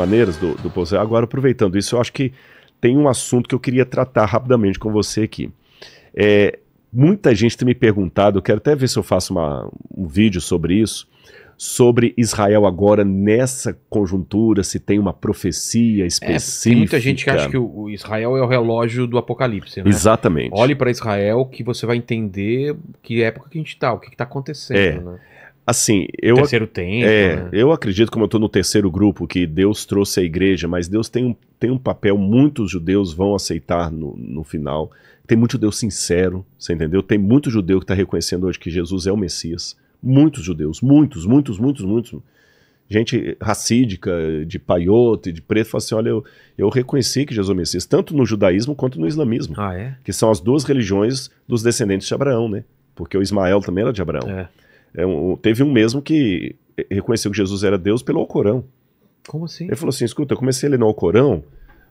maneiras do, do Agora, aproveitando isso, eu acho que tem um assunto que eu queria tratar rapidamente com você aqui. É, muita gente tem me perguntado, eu quero até ver se eu faço uma, um vídeo sobre isso, sobre Israel agora nessa conjuntura, se tem uma profecia específica. É, tem muita gente que acha que o Israel é o relógio do apocalipse, né? Exatamente. Olhe para Israel que você vai entender que época que a gente está, o que está acontecendo, é. né? Assim, eu. Terceiro tempo. É, né? eu acredito, como eu estou no terceiro grupo, que Deus trouxe a igreja, mas Deus tem um, tem um papel, muitos judeus vão aceitar no, no final. Tem muito judeu sincero, você entendeu? Tem muito judeu que está reconhecendo hoje que Jesus é o Messias. Muitos judeus, muitos, muitos, muitos, muitos. Gente racídica, de paiote, de preto, fala assim: olha, eu, eu reconheci que Jesus é o Messias, tanto no judaísmo quanto no islamismo. Ah, é? Que são as duas religiões dos descendentes de Abraão, né? Porque o Ismael também era de Abraão. É. É um, teve um mesmo que reconheceu que Jesus era Deus pelo Alcorão. Como assim? Ele falou assim: escuta, eu comecei a ler no Alcorão.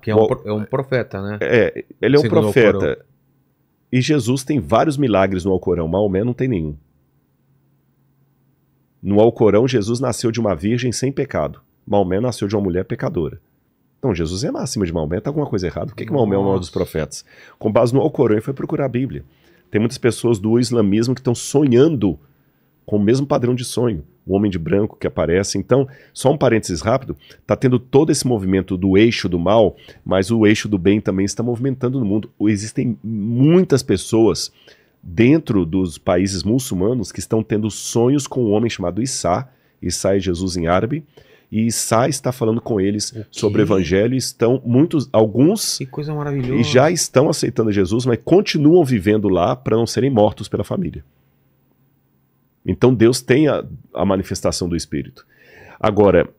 Que é um, o, é um profeta, né? É, ele é um profeta. E Jesus tem vários milagres no Alcorão, Maomé não tem nenhum. No Alcorão, Jesus nasceu de uma virgem sem pecado. Maomé nasceu de uma mulher pecadora. Então, Jesus é máxima de Maomé, tá alguma coisa errada. Por que, que Maomé é o maior dos profetas? Com base no Alcorão, ele foi procurar a Bíblia. Tem muitas pessoas do islamismo que estão sonhando com o mesmo padrão de sonho, o homem de branco que aparece. Então, só um parênteses rápido, está tendo todo esse movimento do eixo do mal, mas o eixo do bem também está movimentando no mundo. Existem muitas pessoas dentro dos países muçulmanos que estão tendo sonhos com um homem chamado Issa, Issa é Jesus em árabe, e Issa está falando com eles sobre o evangelho. Estão muitos, alguns, que coisa maravilhosa, e já estão aceitando Jesus, mas continuam vivendo lá para não serem mortos pela família. Então Deus tem a, a manifestação do Espírito. Agora,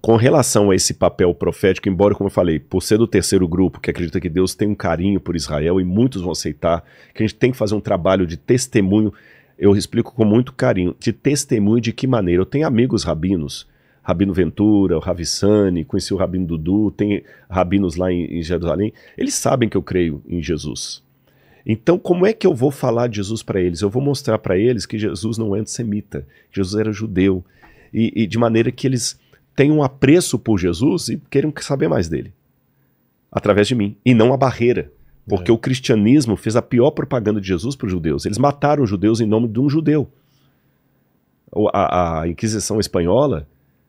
com relação a esse papel profético, embora, como eu falei, por ser do terceiro grupo que acredita que Deus tem um carinho por Israel e muitos vão aceitar, que a gente tem que fazer um trabalho de testemunho, eu explico com muito carinho, de testemunho de que maneira. Eu tenho amigos rabinos, Rabino Ventura, o Ravissani, conheci o Rabino Dudu, tem rabinos lá em, em Jerusalém, eles sabem que eu creio em Jesus. Então, como é que eu vou falar de Jesus para eles? Eu vou mostrar para eles que Jesus não é antissemita, que Jesus era judeu, e, e de maneira que eles tenham apreço por Jesus e queiram saber mais dele, através de mim, e não a barreira. Porque é. o cristianismo fez a pior propaganda de Jesus para os judeus. Eles mataram os judeus em nome de um judeu. A, a Inquisição Espanhola,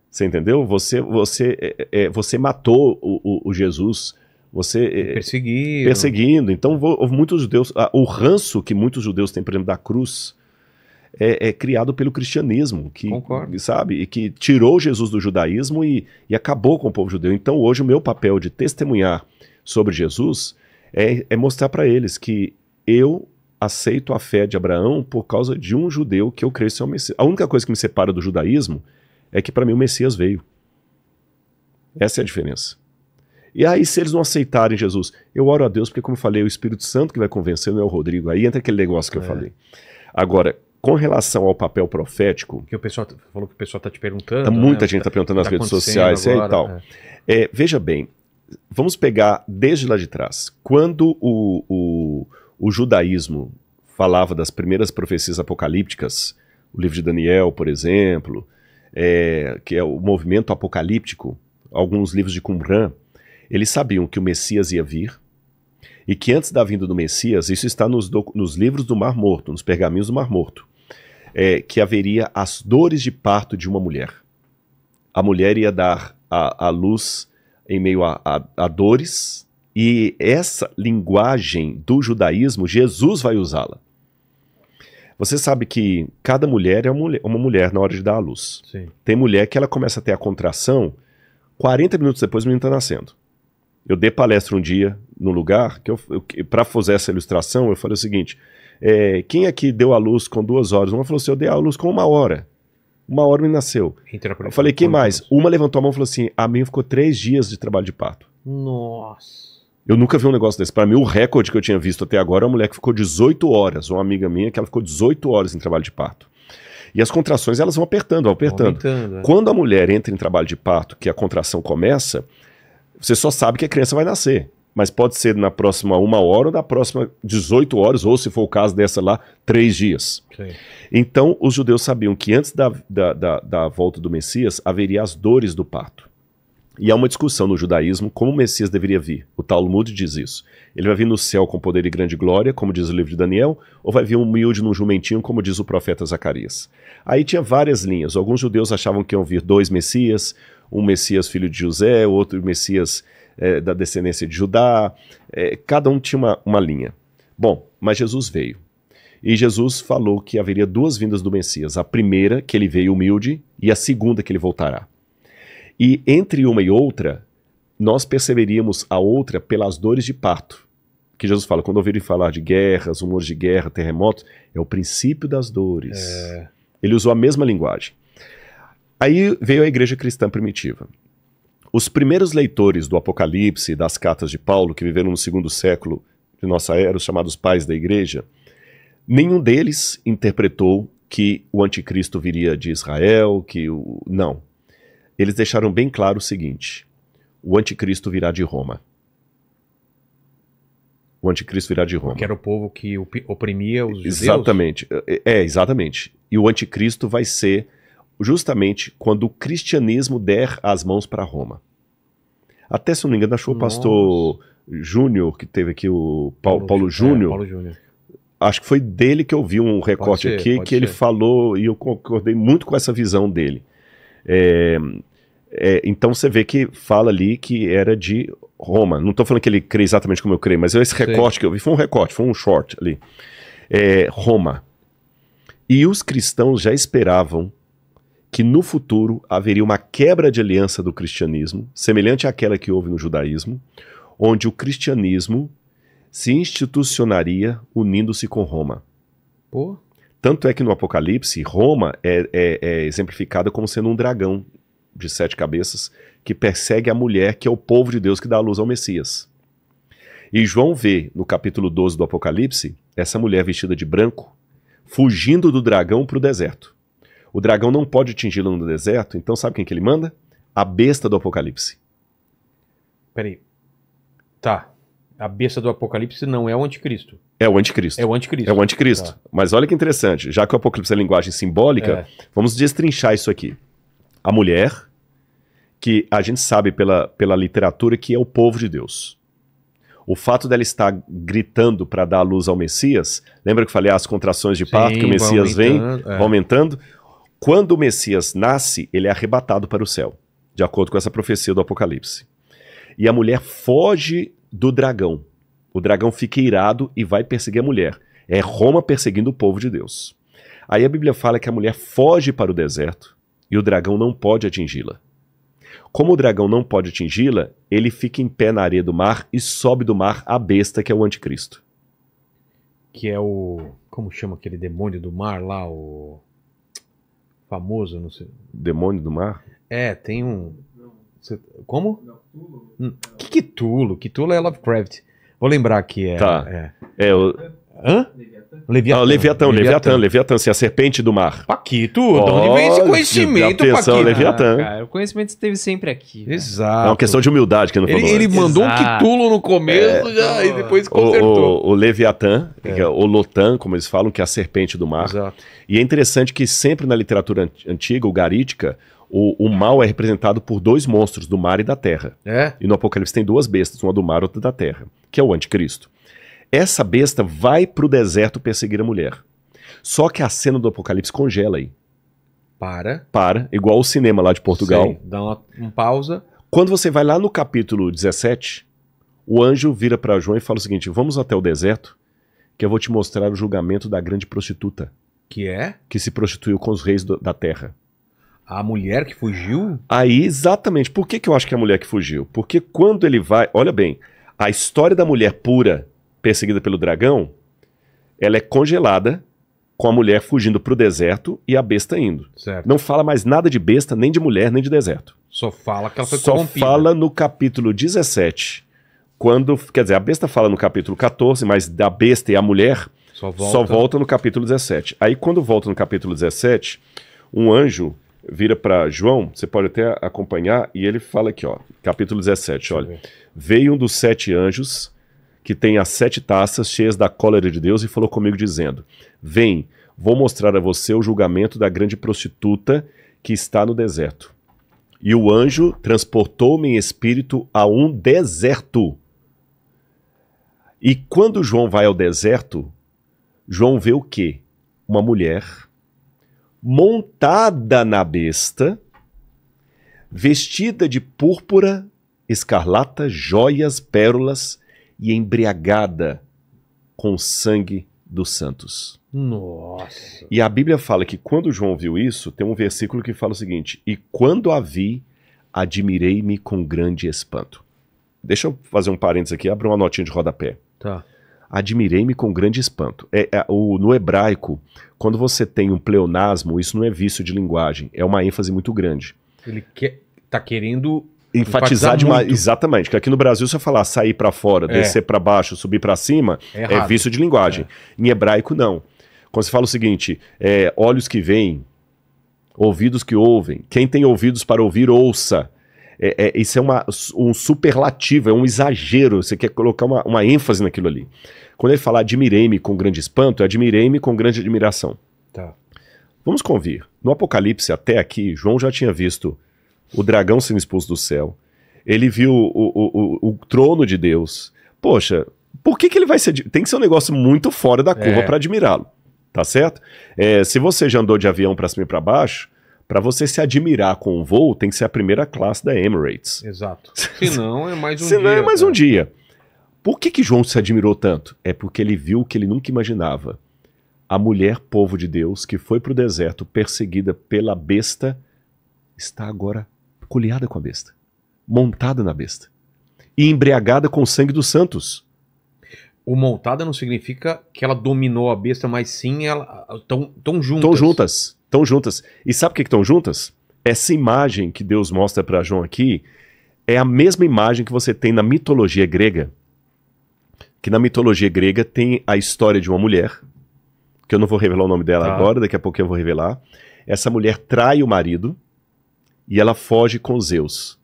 você entendeu? Você, você, é, é você matou o, o, o Jesus você eh, perseguindo. perseguindo. Então, muitos judeus, o ranço que muitos judeus têm, por exemplo, da cruz, é, é, criado pelo cristianismo, que Concordo. sabe e que tirou Jesus do judaísmo e, e, acabou com o povo judeu. Então hoje o meu papel de testemunhar sobre Jesus é, é mostrar para eles que eu aceito a fé de Abraão por causa de um judeu que eu creio ser o Messias. A única coisa que me separa do judaísmo é que para mim o Messias veio. Essa é a diferença. E aí, se eles não aceitarem Jesus, eu oro a Deus, porque, como eu falei, é o Espírito Santo que vai convencer, não é o Rodrigo. Aí entra aquele negócio que eu é. falei. Agora, com relação ao papel profético. Que o pessoal tá, falou que o pessoal está te perguntando. Tá, né? muita né? gente está tá perguntando nas tá redes sociais é, agora, e tal. É. É, veja bem, vamos pegar desde lá de trás. Quando o, o, o, judaísmo falava das primeiras profecias apocalípticas, o livro de Daniel, por exemplo, é, que é o movimento apocalíptico, alguns livros de Qumran, eles sabiam que o Messias ia vir e que antes da vinda do Messias, isso está nos, nos livros do Mar Morto, nos pergaminhos do Mar Morto, é, que haveria as dores de parto de uma mulher. A mulher ia dar a, a luz em meio a, a, a dores, e essa linguagem do judaísmo, Jesus vai usá-la. Você sabe que cada mulher é uma mulher na hora de dar a luz. Sim. Tem mulher que ela começa a ter a contração, 40 minutos depois o menino está nascendo. Eu dei palestra um dia no lugar que eu, eu para fazer essa ilustração, eu falei o seguinte: é, quem aqui deu a luz com duas horas? Uma falou assim: eu dei a luz com uma hora. Uma hora me nasceu. Eu falei, quem mais? Uma levantou a mão e falou assim: a minha ficou três dias de trabalho de parto. Nossa. Eu nunca vi um negócio desse. Para mim, o recorde que eu tinha visto até agora é uma mulher que ficou 18 horas, uma amiga minha, que ela ficou 18 horas em trabalho de parto. E as contrações elas vão apertando, vão apertando. aumentando, é. Quando a mulher entra em trabalho de parto, que a contração começa, você só sabe que a criança vai nascer. Mas pode ser na próxima uma hora ou na próxima 18 horas, ou se for o caso dessa lá, três dias. Então, os judeus sabiam que antes da, da, da, da volta do Messias haveria as dores do parto. E há uma discussão no judaísmo como o Messias deveria vir. O Talmud diz isso. Ele vai vir no céu com poder e grande glória, como diz o livro de Daniel, ou vai vir humilde num jumentinho, como diz o profeta Zacarias. Aí tinha várias linhas. Alguns judeus achavam que iam vir dois Messias, um Messias filho de José, outro Messias é, da descendência de Judá. É, cada um tinha uma, uma linha. Bom, mas Jesus veio. E Jesus falou que haveria duas vindas do Messias: a primeira, que ele veio humilde, e a segunda, que ele voltará. E entre uma e outra, nós perceberíamos a outra pelas dores de parto. Que Jesus fala, quando ouvirem falar de guerras, rumores de guerra, terremotos, é o princípio das dores. É... Ele usou a mesma linguagem. Aí veio a igreja cristã primitiva. Os primeiros leitores do Apocalipse e das cartas de Paulo, que viveram no segundo século de nossa era, os chamados pais da igreja, nenhum deles interpretou que o anticristo viria de Israel, que o. Não. Eles deixaram bem claro o seguinte: o anticristo virá de Roma. O anticristo virá de Roma. Que era o povo que oprimia os judeus. Exatamente. É, é, exatamente. E o anticristo vai ser justamente quando o cristianismo der as mãos para Roma. Até, se não me engano, achou o pastor Júnior, que teve aqui o Paulo, Paulo é, Júnior. É, Paulo Júnior. Acho que foi dele que eu vi um recorte ser, aqui, que ser. ele falou, e eu concordei muito com essa visão dele. É, é, então você vê que fala ali que era de Roma. Não estou falando que ele crê exatamente como eu creio, mas esse recorte Sim. que eu vi foi um recorte, foi um short ali. É, Roma. E os cristãos já esperavam que no futuro haveria uma quebra de aliança do cristianismo, semelhante àquela que houve no judaísmo, onde o cristianismo se institucionaria unindo-se com Roma. Pô. Tanto é que no Apocalipse, Roma é, é, é exemplificada como sendo um dragão de sete cabeças que persegue a mulher, que é o povo de Deus que dá a luz ao Messias. E João vê, no capítulo 12 do Apocalipse, essa mulher vestida de branco fugindo do dragão para o deserto. O dragão não pode atingi-lo no deserto, então sabe quem que ele manda? A besta do Apocalipse. Peraí. Tá. A besta do Apocalipse não é o anticristo. É o anticristo. É o anticristo. É o anticristo. Tá. Mas olha que interessante, já que o Apocalipse é linguagem simbólica, é. vamos destrinchar isso aqui. A mulher, que a gente sabe pela, pela literatura que é o povo de Deus. O fato dela estar gritando para dar a luz ao Messias, lembra que eu falei ah, as contrações de parto Sim, que o Messias vem, é. aumentando? Quando o Messias nasce, ele é arrebatado para o céu, de acordo com essa profecia do Apocalipse. E a mulher foge do dragão. O dragão fica irado e vai perseguir a mulher. É Roma perseguindo o povo de Deus. Aí a Bíblia fala que a mulher foge para o deserto e o dragão não pode atingi-la. Como o dragão não pode atingi-la, ele fica em pé na areia do mar e sobe do mar a besta que é o anticristo. Que é o. Como chama aquele demônio do mar lá? O famoso, não sei. Demônio do Mar? É, tem um. Cê... Como? Não, hum, Tulo. Que Tulo? Que Tulo é Lovecraft. Vou lembrar que é. Tá. É, é Hã? Leviatã. Ah, Leviatã, Leviatã, Leviatã, assim, a serpente do mar. Paquito, oh, de onde vem esse conhecimento, atenção, Paquito? Né? Leviatã. Ah, cara, o conhecimento esteve sempre aqui. Né? Exato. É uma questão de humildade que não falou. Ele, ele né? mandou um quitulo no começo é. já, e depois consertou. O, o, o Leviatã, é. é. o Lotan, como eles falam, que é a serpente do mar. Exato. E é interessante que sempre na literatura antiga, o Garítica, o, o, mal é representado por dois monstros, do mar e da terra. É? E no Apocalipse tem duas bestas, uma do mar e outra da terra, que é o anticristo. Essa besta vai para o deserto perseguir a mulher. Só que a cena do Apocalipse congela aí. Para. Para, igual o cinema lá de Portugal. Sim, dá uma, uma pausa. Quando você vai lá no capítulo 17, o anjo vira para João e fala o seguinte: Vamos até o deserto, que eu vou te mostrar o julgamento da grande prostituta. Que é? Que se prostituiu com os reis do, da terra. A mulher que fugiu? Aí, exatamente. Por que, que eu acho que é a mulher que fugiu? Porque quando ele vai. Olha bem, a história da mulher pura perseguida pelo dragão, ela é congelada com a mulher fugindo para o deserto e a besta indo. Certo. Não fala mais nada de besta, nem de mulher, nem de deserto. Só fala que ela foi Só corrompida. fala no capítulo 17, quando, quer dizer, a besta fala no capítulo 14, mas da besta e a mulher só volta, só volta no capítulo 17. Aí quando volta no capítulo 17, um anjo vira para João, você pode até acompanhar, e ele fala aqui, ó, capítulo 17, olha. Veio um dos sete anjos que tem as sete taças cheias da cólera de Deus, e falou comigo, dizendo: Vem, vou mostrar a você o julgamento da grande prostituta que está no deserto. E o anjo transportou-me em espírito a um deserto. E quando João vai ao deserto, João vê o quê? Uma mulher montada na besta, vestida de púrpura, escarlata, joias, pérolas e embriagada com o sangue dos santos. Nossa. E a Bíblia fala que quando João viu isso, tem um versículo que fala o seguinte: E quando a vi, admirei-me com grande espanto. Deixa eu fazer um parênteses aqui, abre uma notinha de rodapé. Tá. Admirei-me com grande espanto. É, é, o, no hebraico, quando você tem um pleonasmo, isso não é vício de linguagem, é uma ênfase muito grande. Ele que, tá querendo enfatizar demais. Exatamente, que aqui no Brasil, se falar sair para fora, é. descer para baixo, subir para cima, é, é, vício de linguagem. É. Em hebraico, não. Quando você fala o seguinte, é, olhos que veem, ouvidos que ouvem, quem tem ouvidos para ouvir, ouça. É, é, isso é uma, um superlativo, é um exagero. Você quer colocar uma, uma ênfase naquilo ali. Quando ele fala admirei-me com grande espanto, é admirei-me com grande admiração. Tá. Vamos convir. No Apocalipse, até aqui, João já tinha visto o dragão sendo expulso do céu, ele viu o, o, o, o trono de Deus. Poxa, por que, que ele vai ser. Tem que ser um negócio muito fora da curva é. para admirá-lo, tá certo? É, se você já andou de avião para cima e para baixo, para você se admirar com o um voo, tem que ser a primeira classe da Emirates. Exato. Se não, é mais um se dia. Se não, é mais cara. Tá? um dia. Por que, que João se admirou tanto? É porque ele viu o que ele nunca imaginava. A mulher, povo de Deus, que foi para o deserto perseguida pela besta, está agora coleada com a besta, montada na besta e embriagada com o sangue dos santos. O montada não significa que ela dominou a besta, mas sim ela tão, tão juntas. Estão juntas, estão juntas. E sabe o que estão juntas? Essa imagem que Deus mostra para João aqui é a mesma imagem que você tem na mitologia grega. Que na mitologia grega tem a história de uma mulher, que eu não vou revelar o nome dela tá. agora, daqui a pouco eu vou revelar. Essa mulher trai o marido, e ela foge com Zeus,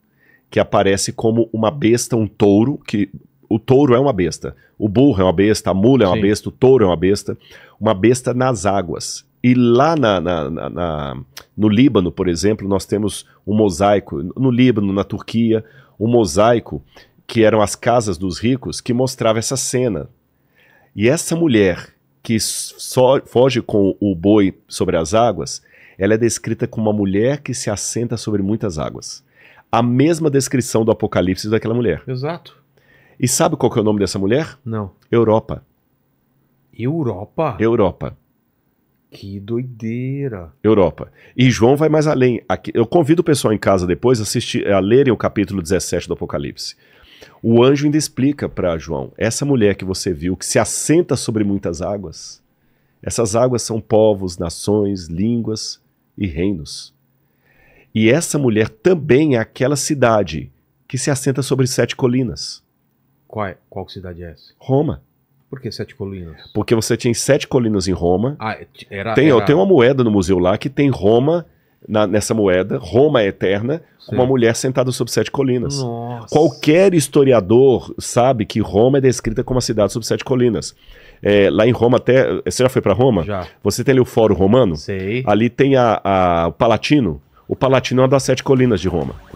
que aparece como uma besta, um touro, que o touro é uma besta, o burro é uma besta, a mula é uma Sim. besta, o touro é uma besta, uma besta nas águas. E lá na, na, na, na, no Líbano, por exemplo, nós temos um mosaico, no Líbano, na Turquia, um mosaico que eram as casas dos ricos que mostrava essa cena. E essa mulher que foge com o boi sobre as águas, ela é descrita como uma mulher que se assenta sobre muitas águas. A mesma descrição do Apocalipse daquela mulher. Exato. E sabe qual que é o nome dessa mulher? Não. Europa. Europa? Europa. Que doideira. Europa. E João vai mais além. Aqui, eu convido o pessoal em casa depois a, assistir, a lerem o capítulo 17 do Apocalipse. O anjo ainda explica para João: essa mulher que você viu, que se assenta sobre muitas águas, essas águas são povos, nações, línguas e reinos. E essa mulher também é aquela cidade que se assenta sobre sete colinas. Qual, é, qual cidade é essa? Roma. Por que sete colinas? Porque você tinha sete colinas em Roma. Ah, é, era, tem, era... tem uma moeda no museu lá que tem Roma na, nessa moeda, Roma é eterna, Sim. uma mulher sentada sobre sete colinas. Nossa. Qualquer historiador sabe que Roma é descrita como uma cidade sobre sete colinas. É, lá em Roma até. Você já foi para Roma? Já. Você tem ali o Fórum Romano? Sei. Ali tem a, a, o Palatino. O Palatino é uma das sete colinas de Roma.